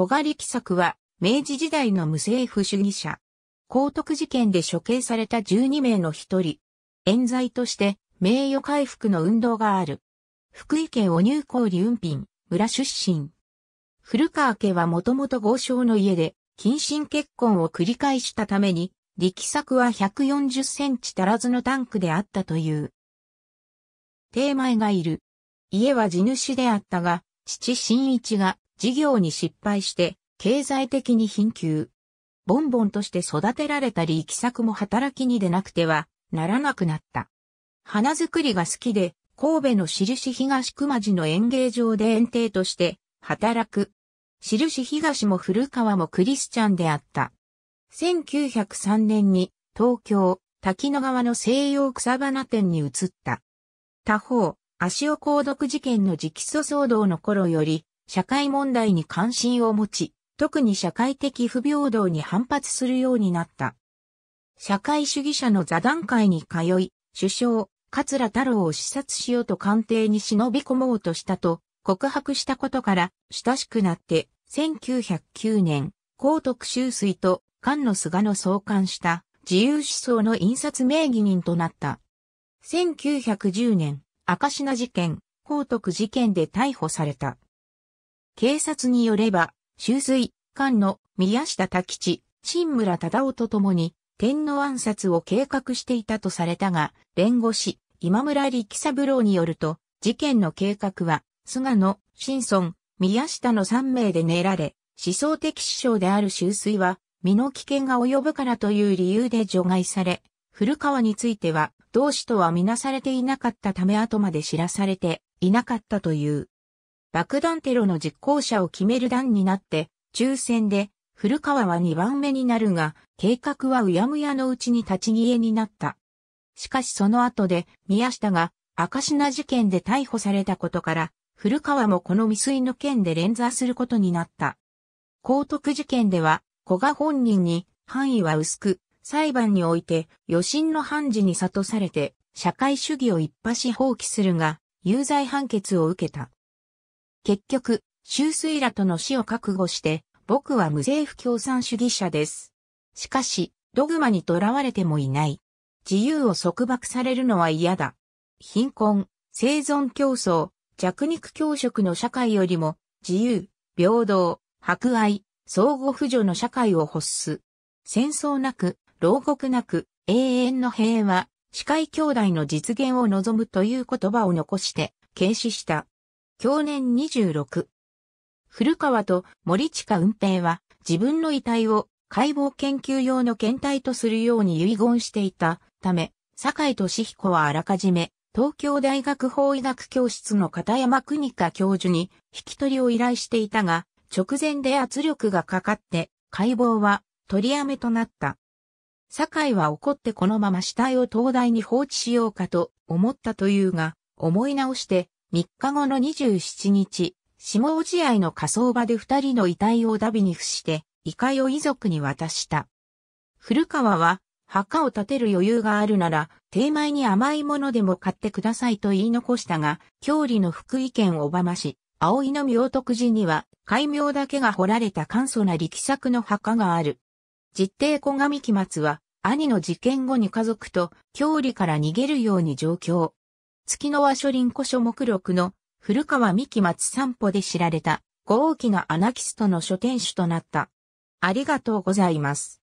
小狩喜作は、明治時代の無政府主義者。高徳事件で処刑された12名の一人。冤罪として、名誉回復の運動がある。福井県お入港龍品、村出身。古川家はもともと豪商の家で、近親結婚を繰り返したために、力作は140センチ足らずのタンクであったという。定前がいる。家は地主であったが、父新一が事業に失敗して経済的に貧窮。ボンボンとして育てられたり行き先も働きに出なくてはならなくなった。花作りが好きで神戸の印東熊寺の園芸場で園庭として働く。印東も古川もクリスチャンであった。1903年に東京、滝野川の西洋草花店に移った。他方、足尾鉱毒事件の直訴騒動の頃より、社会問題に関心を持ち、特に社会的不平等に反発するようになった。社会主義者の座談会に通い、首相、桂太郎を視察しようと官邸に忍び込もうとしたと告白したことから親しくなって、1909年、高徳州水と菅野菅野創刊した自由思想の印刷名義人となった。1910年、赤品事件、高徳事件で逮捕された。警察によれば、修水、官の宮下多吉、新村忠夫と共に、天皇暗殺を計画していたとされたが、弁護士、今村力三郎によると、事件の計画は、菅野、新村、宮下の3名で練られ、思想的師匠である修水は、身の危険が及ぶからという理由で除外され、古川については、同志とはみなされていなかったため後まで知らされていなかったという。爆弾テロの実行者を決める段になって、抽選で、古川は2番目になるが、計画はうやむやのうちに立ち消えになった。しかしその後で、宮下が、赤品事件で逮捕されたことから、古川もこの未遂の件で連座することになった。高徳事件では、古賀本人に、範囲は薄く、裁判において、余震の判事に悟されて、社会主義を一発放棄するが、有罪判決を受けた。結局、周水らとの死を覚悟して、僕は無政府共産主義者です。しかし、ドグマにとらわれてもいない。自由を束縛されるのは嫌だ。貧困、生存競争、弱肉強食の社会よりも、自由、平等、博愛、相互扶助の社会を欲す。戦争なく、牢獄なく、永遠の平和、司会兄弟の実現を望むという言葉を残して、軽視した。享年26。古川と森近運平は自分の遺体を解剖研究用の検体とするように遺言していたため、坂井俊彦はあらかじめ東京大学法医学教室の片山邦香教授に引き取りを依頼していたが、直前で圧力がかかって解剖は取りやめとなった。坂井は怒ってこのまま死体を東大に放置しようかと思ったというが、思い直して3日後の27日、下落合の火葬場で二人の遺体をダビに付して、遺体を遺族に渡した。古川は、墓を建てる余裕があるなら、定前に甘いものでも買ってくださいと言い残したが、郷里の福井県小浜市、葵の明徳寺には、海名だけが掘られた簡素な力作の墓がある。実定小上期末は、兄の事件後に家族と、郷里から逃げるように上京。月の和書林古書目録の古川三木松散歩で知られた、豪気なアナキストの書店主となった。ありがとうございます。